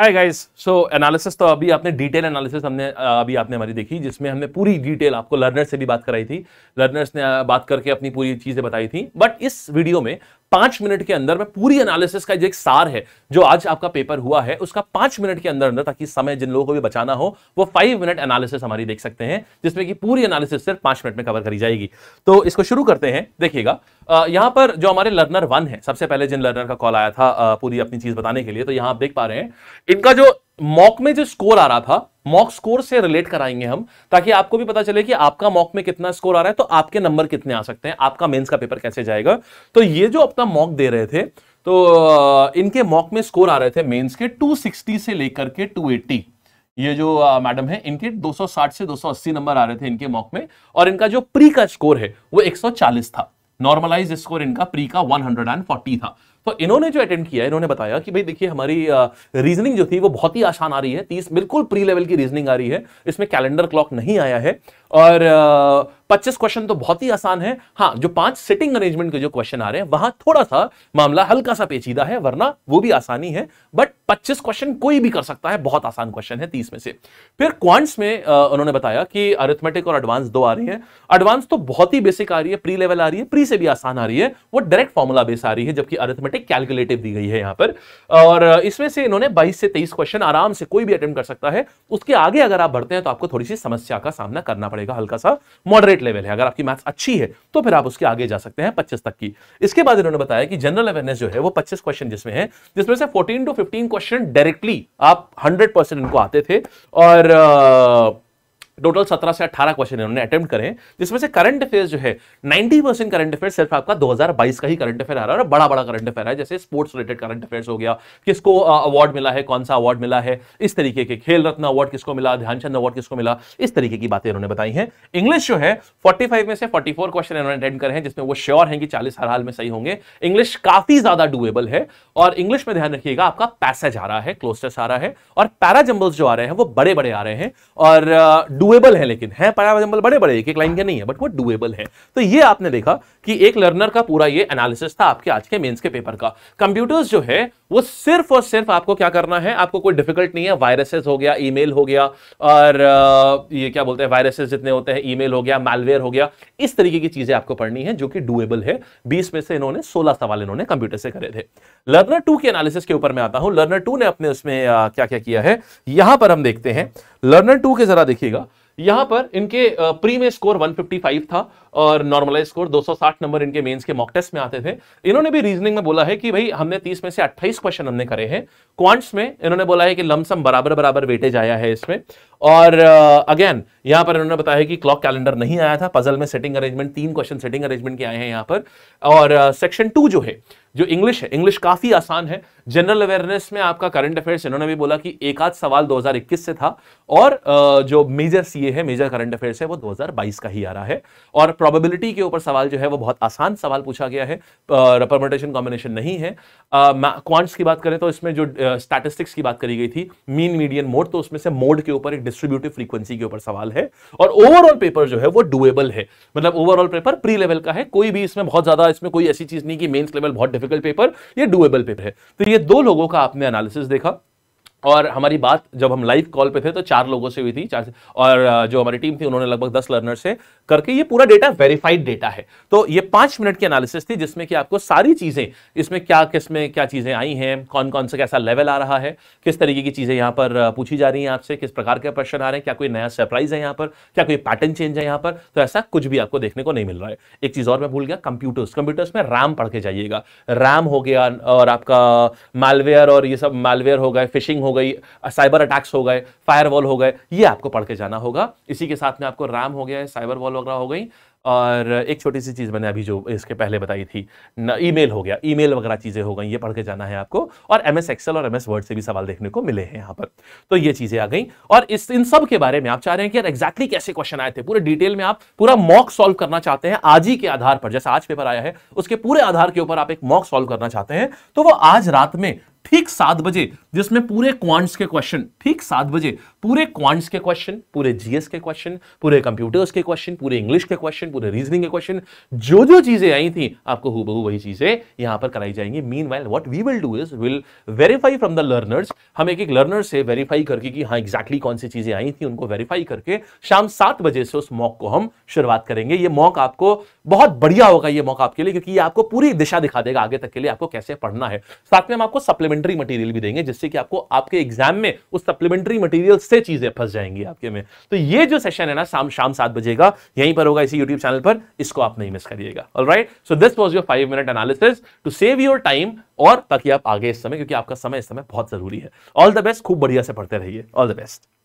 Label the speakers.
Speaker 1: hi guys so analysis तो अभी आपने डिटेल एनालिसिस हमने अभी आपने हमारी देखी जिसमें हमने पूरी डिटेल आपको लर्नर से भी बात कराई थी लर्नर्स ने बात करके अपनी पूरी चीज़ें बताई थी बट इस वीडियो में पांच मिनट के अंदर मैं पूरी एनालिसिस का जो एक सार है जो आज आपका पेपर हुआ है उसका पांच मिनट के अंदर अंदर ताकि समय जिन लोगों को भी बचाना हो वो फाइव मिनट एनालिसिस हमारी देख सकते हैं जिसमें कि पूरी एनालिसिस सिर्फ पांच मिनट में कवर करी जाएगी तो इसको शुरू करते हैं देखिएगा यहाँ पर जो हमारे लर्नर वन है सबसे पहले जिन लर्नर का कॉल आया था पूरी अपनी चीज बताने के लिए तो यहाँ आप देख पा रहे हैं इनका जो मॉक में जो स्कोर आ रहा था मॉक स्कोर से रिलेट कराएंगे हम ताकि आपको भी पता चले कि आपका मॉक में कितना स्कोर आ रहा है तो आपके नंबर कितने आ सकते हैं आपका मेंस का पेपर कैसे जाएगा तो ये जो अपना मॉक दे रहे थे तो इनके मॉक में स्कोर आ रहे थे मेंस के 260 से लेकर के 280 ये जो मैडम है इनके 260 से 280 नंबर आ रहे थे इनके मॉक में और इनका जो प्री का स्कोर है वो एक था नॉर्मलाइज स्कोर इनका प्री का वन था तो इन्होंने जो अटेंड किया इन्होंने बताया कि भाई देखिए हमारी रीजनिंग जो थी वो बहुत ही आसान आ रही है तीस बिल्कुल प्री लेवल की रीजनिंग आ रही है इसमें कैलेंडर क्लॉक नहीं आया है और पच्चीस क्वेश्चन तो बहुत ही आसान है हाँ जो पांच सिटिंग अरेंजमेंट के जो क्वेश्चन आ रहे हैं वहां थोड़ा सा मामला हल्का सा पेचीदा है वरना वो भी आसानी है बट पच्चीस क्वेश्चन कोई भी कर सकता है बहुत आसान क्वेश्चन है तीस में से फिर क्वांट्स में उन्होंने बताया कि अरिथमेटिक और एडवांस दो आ रही है एडवांस तो बहुत ही बेसिक आ रही है प्री लेवल आ रही है प्री से भी आसान आ रही है वो डायरेक्ट फॉर्मुला बेस आ रही है जबकि अरिथमेटिक कैलकुलेटिव दी गई है यहाँ पर और इसमें से इन्होंने बाईस से तेईस क्वेश्चन आराम से कोई भी अटेम्प्ट कर सकता है उसके आगे अगर आप बढ़ते हैं तो आपको थोड़ी सी समस्या का सामना करना पड़ेगा पड़ेगा हल्का सा मॉडरेट लेवल है अगर आपकी मैथ्स अच्छी है तो फिर आप उसके आगे जा सकते हैं पच्चीस तक की इसके बाद इन्होंने बताया कि जनरल अवेयरनेस जो है वो पच्चीस क्वेश्चन जिसमें है जिसमें से fourteen to fifteen question directly आप हंड्रेड इनको आते थे और टोटल सत्रह से अट्ठारह क्वेश्चन इन्होंने अटेम्प्ट करें जिसमें से करंट अफेयर जो है नाइन्टी परसेंट करंट अफेयर सिर्फ आपका 2022 का ही करंट अफेयर आ रहा है और बड़ा बड़ा करंट अफेयर है जैसे स्पोर्ट्स रिलेटेड करंट अफेयर हो गया किसको अवार्ड मिला है कौन सा अवार्ड मिला है इस तरीके के खेल रत्न अवार्ड किसको मिला ध्यानचंद अवार्ड किसको मिला इस तरीके की बातें इन्होंने बताई है इंग्लिश जो है फोर्टी में से फोर्टी क्वेश्चन इन्होंने अटेंड करें जिसमें वो श्योर है कि चालीस हर हाल में सही होंगे इंग्लिश काफी ज्यादा डुएबल है और इंग्लिश में ध्यान रखिएगा आपका पैसेज आ रहा है क्लोस्टर्स आ रहा है और पैराजम्बल्स जो आ रहे हैं वो बड़े बड़े आ रहे हैं और डू डुएबल है लेकिन है पैरा एग्जाम्पल बड़े बड़े एक एक लाइन के नहीं है बट वो डुएबल है तो ये आपने देखा कि एक लर्नर का पूरा ये एनालिसिस था आपके आज के मेंस के पेपर का कंप्यूटर्स जो है वो सिर्फ और सिर्फ आपको क्या करना है आपको कोई डिफिकल्ट नहीं है वायरसेस हो गया ई हो गया और ये क्या बोलते हैं वायरसेस जितने होते हैं ई हो गया मालवेयर हो गया इस तरीके की चीजें आपको पढ़नी है जो कि डुएबल है बीस में से इन्होंने सोलह सवाल इन्होंने कंप्यूटर से करे थे लर्नर टू के एनालिसिस के ऊपर मैं आता हूं लर्नर टू ने अपने उसमें क्या क्या किया है यहां पर हम देखते हैं लर्नर टू के जरा देखिएगा यहां पर इनके प्री में स्कोर 155 था और नॉर्मलाइज स्कोर 260 नंबर इनके मेंस के मॉक टेस्ट में आते थे इन्होंने भी रीजनिंग में बोला है कि भाई हमने 30 में से 28 क्वेश्चन हमने करे हैं क्वांट्स में इन्होंने बोला है कि लमसम बराबर बराबर वेटेज आया है इसमें और अगेन uh, यहां पर इन्होंने बताया कि क्लॉक कैलेंडर नहीं आया था पजल में सेटिंग अरेंजमेंट तीन क्वेश्चन सेटिंग अरेंजमेंट के आए हैं यहाँ पर और सेक्शन uh, टू जो है जो इंग्लिश है इंग्लिश काफी आसान है जनरल अवेयरनेस में आपका करंट अफेयर्स इन्होंने भी बोला कि एक आध सवाल 2021 से था और uh, जो मेजर सीए है मेजर करंट अफेयर्स है वो 2022 का ही आ रहा है और प्रोबेबिलिटी के ऊपर सवाल जो है वो बहुत आसान सवाल पूछा गया है परमोटेशन कॉम्बिनेशन नहीं है क्वांट्स की बात करें तो इसमें जो स्टैटिस्टिक्स की बात करी गई थी मीन मीडियन मोड तो उसमें से मोड के ऊपर एक डिस्ट्रीब्यूटिव फ्रीक्वेंसी के ऊपर सवाल है और ओवरऑल पेपर जो है वो डुएबल है मतलब ओवरऑल पेपर प्री लेवल का है कोई भी इसमें बहुत ज्यादा इसमें कोई ऐसी चीज नहीं कि मेन्स लेवल बहुत डिफिकल्ट पेपर ये डुएबल पेपर है तो ये दो लोगों का आपने एनालिसिस देखा और हमारी बात जब हम लाइव कॉल पे थे तो चार लोगों से हुई थी चार से और जो हमारी टीम थी उन्होंने लगभग दस लर्नर से करके ये पूरा डेटा वेरीफाइड डेटा है तो ये पांच मिनट की एनालिसिस थी जिसमें कि आपको सारी चीज़ें इसमें क्या किस में क्या चीज़ें आई हैं कौन कौन सा कैसा लेवल आ रहा है किस तरीके की चीज़ें यहाँ पर पूछी जा रही हैं आपसे किस प्रकार के प्रश्न आ रहे हैं क्या कोई नया सरप्राइज है यहाँ पर क्या कोई पैटर्न चेंज है यहाँ पर तो ऐसा कुछ भी आपको देखने को नहीं मिल रहा है एक चीज़ और मैं भूल गया कंप्यूटर्स कंप्यूटर्स में रैम पढ़ के जाइएगा रैम हो गया और आपका मालवेयर और ये सब मालवेयर हो गए फिशिंग हो हो गई साइबर अटैक्स हो गए फायरवॉल हो गए ये आपको पढ़ के जाना होगा इसी के साथ में आपको रैम हो गया है साइबर वॉल वगैरह हो गई और एक छोटी सी चीज़ मैंने अभी जो इसके पहले बताई थी ईमेल हो गया ईमेल वगैरह चीज़ें हो गई ये पढ़ के जाना है आपको और एम एस एक्सेल और एम एस वर्ड से भी सवाल देखने को मिले हैं यहाँ पर तो ये चीज़ें आ गई और इस इन सब के बारे में आप चाह रहे हैं कि यार एग्जैक्टली कैसे क्वेश्चन आए थे पूरे डिटेल में आप पूरा मॉक सॉल्व करना चाहते हैं आज ही के आधार पर जैसे आज पेपर आया है उसके पूरे आधार के ऊपर आप एक मॉक सॉल्व करना चाहते हैं तो वो आज रात में ठीक सात बजे जिसमें पूरे क्वांट्स के क्वेश्चन ठीक सात बजे पूरे क्वांट्स के क्वेश्चन पूरे जीएस के क्वेश्चन पूरे कंप्यूटर्स के क्वेश्चन पूरे इंग्लिश के क्वेश्चन क्वेश्चन पूरे रीजनिंग के क्वेश्चन जो जो चीज़ें आई थी आपको हु वही चीज़ें यहां पर कराई जाएंगी meanwhile what we will do is will verify from the learners हम एक एक लर्नर से वेरीफाई करके कि हाँ एग्जैक्टली कौन सी चीज़ें आई थी उनको वेरीफाई करके शाम सात बजे से उस मॉक को हम शुरुआत करेंगे ये मॉक आपको बहुत बढ़िया होगा ये मॉक आपके लिए क्योंकि ये आपको पूरी दिशा दिखा देगा आगे तक के लिए आपको कैसे पढ़ना है साथ में हम आपको सप्लीमेंट्री मटीरियल भी देंगे जिससे कि आपको आपके एग्जाम में उस सप्लीमेंट्री मटीरियल से चीजें फंस जाएंगी आपके में तो ये जो सेशन है ना शाम शाम सात बजेगा यहीं पर होगा इसी यूट्यूब यूट्यूब चैनल पर इसको आप नहीं मिस करिएगा all right so this was your five minute analysis to save your time और ताकि आप आगे इस समय क्योंकि आपका समय इस समय बहुत जरूरी है ऑल द बेस्ट खूब बढ़िया से पढ़ते रहिए ऑल द बेस्ट